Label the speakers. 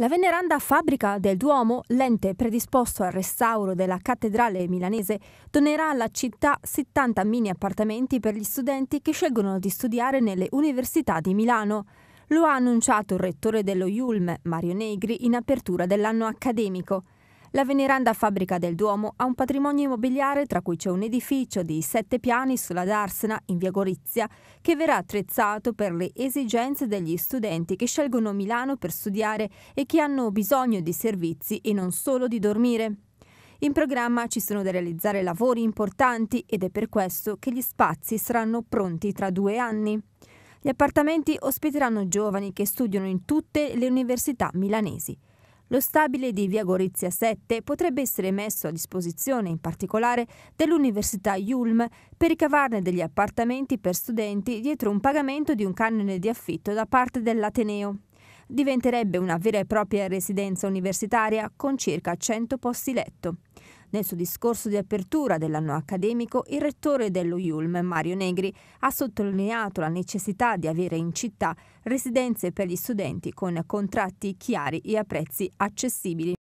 Speaker 1: La veneranda fabbrica del Duomo, l'ente predisposto al restauro della cattedrale milanese, donerà alla città 70 mini appartamenti per gli studenti che scelgono di studiare nelle università di Milano. Lo ha annunciato il rettore dello IULM, Mario Negri, in apertura dell'anno accademico. La veneranda fabbrica del Duomo ha un patrimonio immobiliare tra cui c'è un edificio di sette piani sulla Darsena, in via Gorizia, che verrà attrezzato per le esigenze degli studenti che scelgono Milano per studiare e che hanno bisogno di servizi e non solo di dormire. In programma ci sono da realizzare lavori importanti ed è per questo che gli spazi saranno pronti tra due anni. Gli appartamenti ospiteranno giovani che studiano in tutte le università milanesi. Lo stabile di via Gorizia 7 potrebbe essere messo a disposizione in particolare dell'Università Yulm per ricavarne degli appartamenti per studenti dietro un pagamento di un canone di affitto da parte dell'Ateneo. Diventerebbe una vera e propria residenza universitaria con circa 100 posti letto. Nel suo discorso di apertura dell'anno accademico, il rettore dello IULM, Mario Negri, ha sottolineato la necessità di avere in città residenze per gli studenti con contratti chiari e a prezzi accessibili.